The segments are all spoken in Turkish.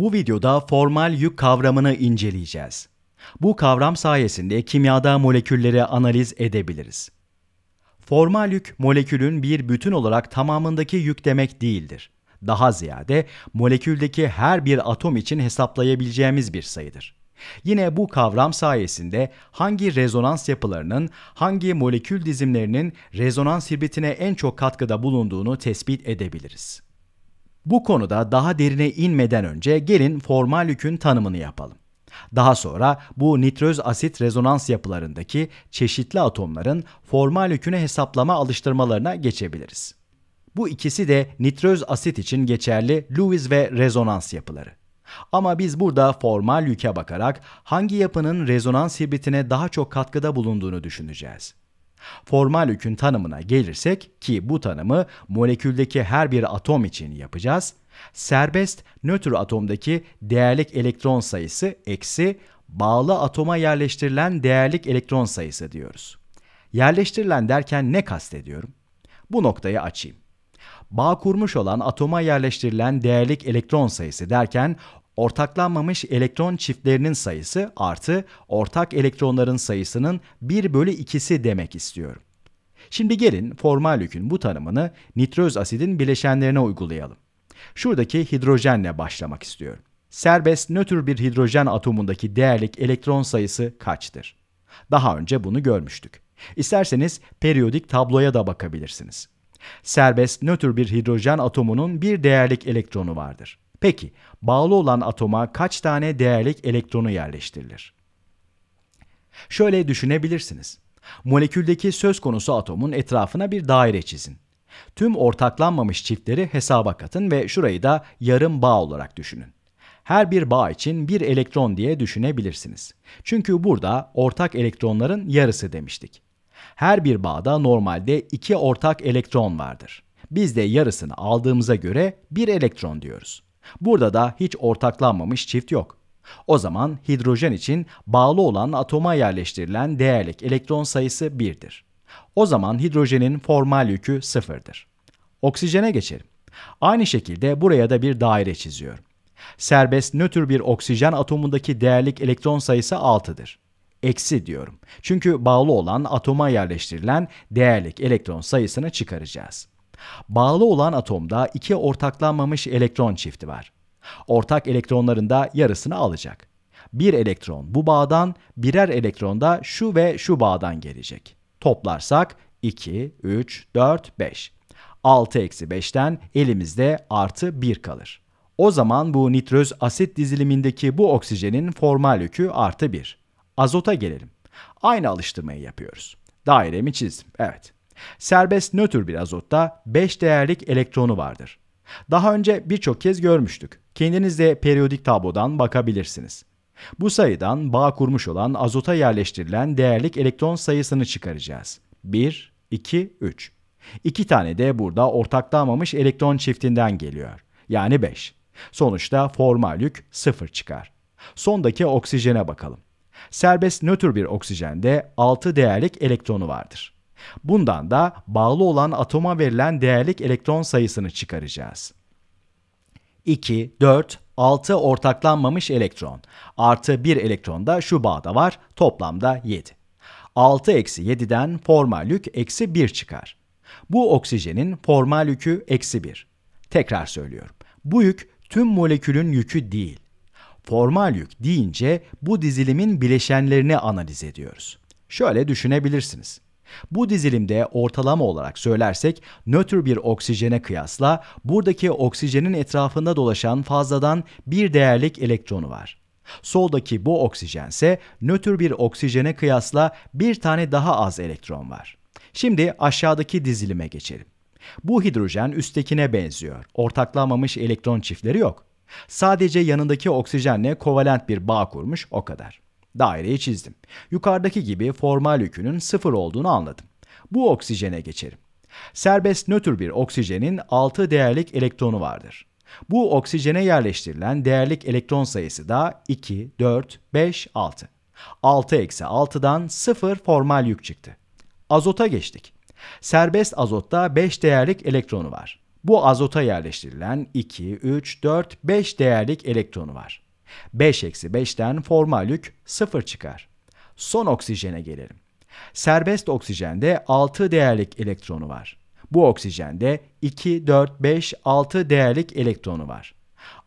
Bu videoda formal yük kavramını inceleyeceğiz. Bu kavram sayesinde kimyada molekülleri analiz edebiliriz. Formal yük, molekülün bir bütün olarak tamamındaki yük demek değildir. Daha ziyade moleküldeki her bir atom için hesaplayabileceğimiz bir sayıdır. Yine bu kavram sayesinde hangi rezonans yapılarının hangi molekül dizimlerinin rezonans hibritine en çok katkıda bulunduğunu tespit edebiliriz. Bu konuda daha derine inmeden önce gelin formal yükün tanımını yapalım. Daha sonra bu nitröz asit rezonans yapılarındaki çeşitli atomların formal yükünü hesaplama alıştırmalarına geçebiliriz. Bu ikisi de nitröz asit için geçerli Lewis ve rezonans yapıları. Ama biz burada formal yüke bakarak hangi yapının rezonans hibritine daha çok katkıda bulunduğunu düşüneceğiz. Formal yükün tanımına gelirsek ki bu tanımı moleküldeki her bir atom için yapacağız. Serbest nötr atomdaki değerlik elektron sayısı eksi bağlı atoma yerleştirilen değerlik elektron sayısı diyoruz. Yerleştirilen derken ne kastediyorum? Bu noktayı açayım. Bağ kurmuş olan atoma yerleştirilen değerlik elektron sayısı derken ortaklanmamış elektron çiftlerinin sayısı artı ortak elektronların sayısının 1 bölü 2'si demek istiyorum. Şimdi gelin formal yükün bu tanımını nitroz asidin bileşenlerine uygulayalım. Şuradaki hidrojenle başlamak istiyorum. Serbest nötr bir hidrojen atomundaki değerlik elektron sayısı kaçtır? Daha önce bunu görmüştük. İsterseniz periyodik tabloya da bakabilirsiniz. Serbest nötr bir hidrojen atomunun bir değerlik elektronu vardır. Peki bağlı olan atoma kaç tane değerlik elektronu yerleştirilir? Şöyle düşünebilirsiniz. Moleküldeki söz konusu atomun etrafına bir daire çizin. Tüm ortaklanmamış çiftleri hesaba katın ve şurayı da yarım bağ olarak düşünün. Her bir bağ için bir elektron diye düşünebilirsiniz. Çünkü burada ortak elektronların yarısı demiştik. Her bir bağda normalde iki ortak elektron vardır. Biz de yarısını aldığımıza göre bir elektron diyoruz. Burada da hiç ortaklanmamış çift yok. O zaman hidrojen için bağlı olan atoma yerleştirilen değerlik elektron sayısı 1'dir. O zaman hidrojenin formal yükü 0'dır. Oksijene geçelim. Aynı şekilde buraya da bir daire çiziyorum. Serbest nötr bir oksijen atomundaki değerlik elektron sayısı 6'dır. Eksi diyorum. Çünkü bağlı olan atoma yerleştirilen değerlik elektron sayısını çıkaracağız. Bağlı olan atomda iki ortaklanmamış elektron çifti var. Ortak elektronların da yarısını alacak. Bir elektron bu bağdan, birer elektron da şu ve şu bağdan gelecek. Toplarsak 2, 3, 4, 5. 6 eksi 5'ten elimizde artı 1 kalır. O zaman bu nitröz asit dizilimindeki bu oksijenin formal yükü artı 1. Azota gelelim. Aynı alıştırmayı yapıyoruz. Dairemi çizdim, evet. Serbest nötr bir azotta 5 değerlik elektronu vardır. Daha önce birçok kez görmüştük. Kendiniz de periyodik tablodan bakabilirsiniz. Bu sayıdan bağ kurmuş olan azota yerleştirilen değerlik elektron sayısını çıkaracağız. 1, 2, 3. İki tane de burada ortaklanmamış elektron çiftinden geliyor. Yani 5. Sonuçta formal yük 0 çıkar. Sondaki oksijene bakalım. Serbest nötr bir oksijende 6 değerlik elektronu vardır. Bundan da bağlı olan atoma verilen değerlik elektron sayısını çıkaracağız. 2, 4, 6 ortaklanmamış elektron artı 1 elektron da şu bağda var toplamda 7. 6 eksi 7'den formal yük eksi 1 çıkar. Bu oksijenin formal yükü eksi 1. Tekrar söylüyorum. Bu yük tüm molekülün yükü değil. Formal yük deyince bu dizilimin bileşenlerini analiz ediyoruz. Şöyle düşünebilirsiniz. Bu dizilimde ortalama olarak söylersek nötr bir oksijene kıyasla buradaki oksijenin etrafında dolaşan fazladan bir değerlik elektronu var. Soldaki bu oksijense nötr bir oksijene kıyasla bir tane daha az elektron var. Şimdi aşağıdaki dizilime geçelim. Bu hidrojen üsttekine benziyor. Ortaklanmamış elektron çiftleri yok. Sadece yanındaki oksijenle kovalent bir bağ kurmuş o kadar daireyi çizdim. Yukarıdaki gibi formal yükünün sıfır olduğunu anladım. Bu oksijene geçerim. Serbest nötr bir oksijenin 6 değerlik elektronu vardır. Bu oksijene yerleştirilen değerlik elektron sayısı da 2, 4, 5, 6. 6 eksi 6'dan 0 formal yük çıktı. Azota geçtik. Serbest azotta 5 değerlik elektronu var. Bu azota yerleştirilen 2, 3, 4, 5 değerlik elektronu var. 5 eksi 5'ten formal yük 0 çıkar. Son oksijene gelelim. Serbest oksijende 6 değerlik elektronu var. Bu oksijende 2, 4, 5, 6 değerlik elektronu var.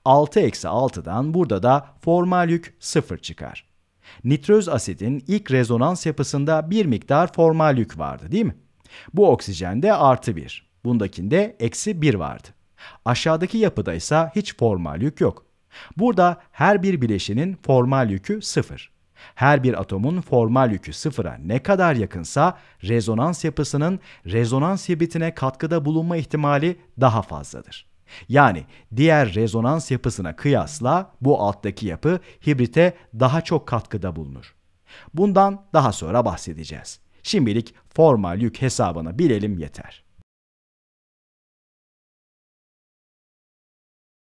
6 eksi 6'dan burada da formal yük 0 çıkar. Nitroz asidin ilk rezonans yapısında bir miktar formal yük vardı değil mi? Bu oksijende artı 1, bundakinde eksi 1 vardı. Aşağıdaki yapıda ise hiç formal yük yok. Burada her bir bileşenin formal yükü sıfır. Her bir atomun formal yükü sıfıra ne kadar yakınsa rezonans yapısının rezonans hibritine katkıda bulunma ihtimali daha fazladır. Yani diğer rezonans yapısına kıyasla bu alttaki yapı hibrite daha çok katkıda bulunur. Bundan daha sonra bahsedeceğiz. Şimdilik formal yük hesabını bilelim yeter.